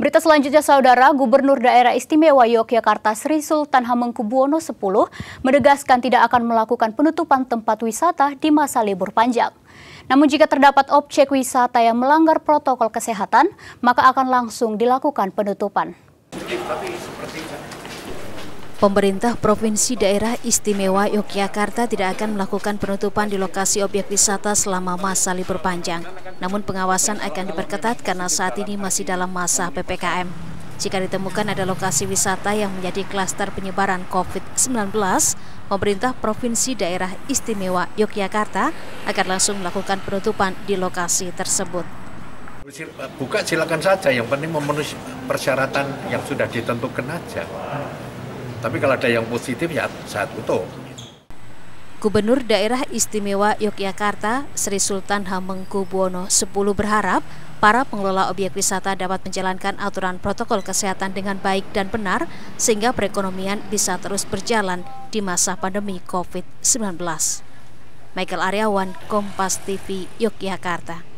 Berita selanjutnya, Saudara, Gubernur Daerah Istimewa Yogyakarta Sri Sultan Hamengkubuwono X menegaskan tidak akan melakukan penutupan tempat wisata di masa libur panjang. Namun jika terdapat objek wisata yang melanggar protokol kesehatan, maka akan langsung dilakukan penutupan. Pemerintah Provinsi Daerah Istimewa Yogyakarta tidak akan melakukan penutupan di lokasi objek wisata selama masa libur panjang. Namun pengawasan akan diperketat karena saat ini masih dalam masa PPKM. Jika ditemukan ada lokasi wisata yang menjadi klaster penyebaran COVID-19, pemerintah Provinsi Daerah Istimewa Yogyakarta akan langsung melakukan penutupan di lokasi tersebut. Buka silakan saja, yang penting memenuhi persyaratan yang sudah ditentukan saja. Tapi kalau ada yang positif ya saya tutup. Gubernur Daerah Istimewa Yogyakarta Sri Sultan Hamengkubuwono X berharap para pengelola objek wisata dapat menjalankan aturan protokol kesehatan dengan baik dan benar sehingga perekonomian bisa terus berjalan di masa pandemi COVID-19. Michael Aryawan, Kompas TV, Yogyakarta.